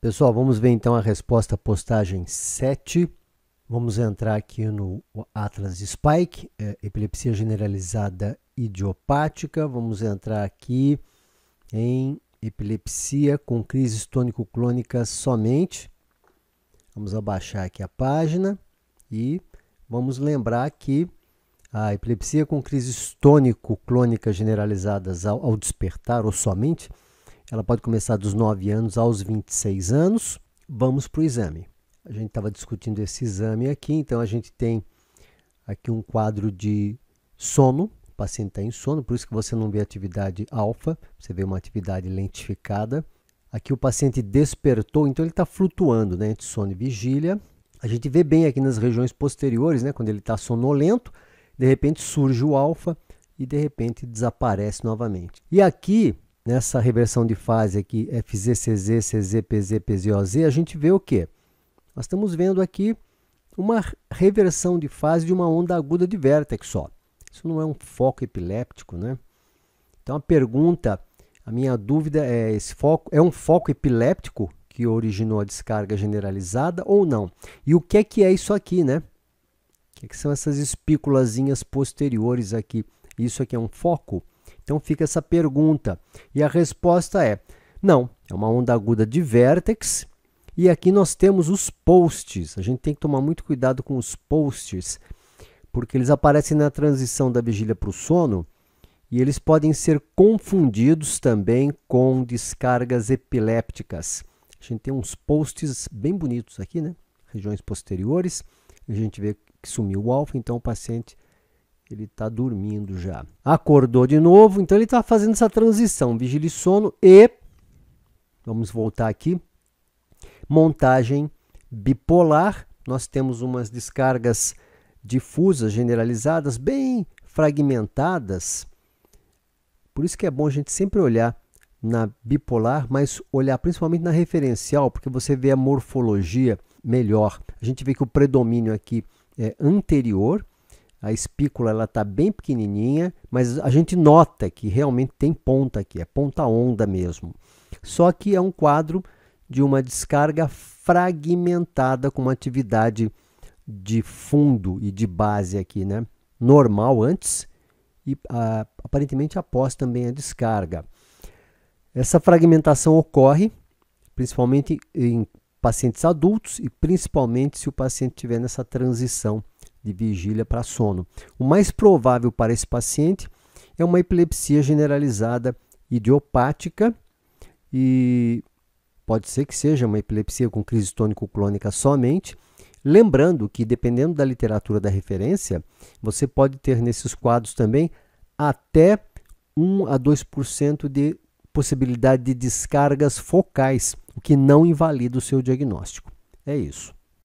Pessoal, vamos ver então a resposta à postagem 7. Vamos entrar aqui no Atlas Spike, é, epilepsia generalizada idiopática. Vamos entrar aqui em epilepsia com crises tônico-clônicas somente. Vamos abaixar aqui a página e vamos lembrar que a epilepsia com crises tônico-clônicas generalizadas ao, ao despertar ou somente ela pode começar dos 9 anos aos 26 anos. Vamos para o exame. A gente estava discutindo esse exame aqui, então a gente tem aqui um quadro de sono. O paciente está em sono, por isso que você não vê atividade alfa, você vê uma atividade lentificada. Aqui o paciente despertou, então ele está flutuando né, entre sono e vigília. A gente vê bem aqui nas regiões posteriores, né, quando ele está sonolento, de repente surge o alfa e de repente desaparece novamente. E aqui nessa reversão de fase aqui, FZCZ, CZ, PZ, PZOZ, a gente vê o que? Nós estamos vendo aqui uma reversão de fase de uma onda aguda de vértex só. Isso não é um foco epiléptico, né? Então a pergunta, a minha dúvida é esse foco é um foco epiléptico que originou a descarga generalizada ou não? E o que é que é isso aqui, né? O que, é que são essas espículazinhas posteriores aqui? Isso aqui é um foco? Então fica essa pergunta. E a resposta é: não, é uma onda aguda de vértex. E aqui nós temos os posts. A gente tem que tomar muito cuidado com os posts, porque eles aparecem na transição da vigília para o sono e eles podem ser confundidos também com descargas epilépticas. A gente tem uns posts bem bonitos aqui, né? Regiões posteriores. A gente vê que sumiu o alfa, então o paciente ele está dormindo já. Acordou de novo, então ele está fazendo essa transição, vigília e sono e, vamos voltar aqui, montagem bipolar. Nós temos umas descargas difusas, generalizadas, bem fragmentadas. Por isso que é bom a gente sempre olhar na bipolar, mas olhar principalmente na referencial, porque você vê a morfologia melhor. A gente vê que o predomínio aqui é anterior, a espícula ela está bem pequenininha, mas a gente nota que realmente tem ponta aqui, é ponta onda mesmo. Só que é um quadro de uma descarga fragmentada com uma atividade de fundo e de base aqui, né? Normal antes e ah, aparentemente após também a descarga. Essa fragmentação ocorre principalmente em pacientes adultos e principalmente se o paciente estiver nessa transição de vigília para sono. O mais provável para esse paciente é uma epilepsia generalizada idiopática e pode ser que seja uma epilepsia com crise tônico-clônica somente. Lembrando que, dependendo da literatura da referência, você pode ter nesses quadros também até 1 a 2% de possibilidade de descargas focais, o que não invalida o seu diagnóstico. É isso.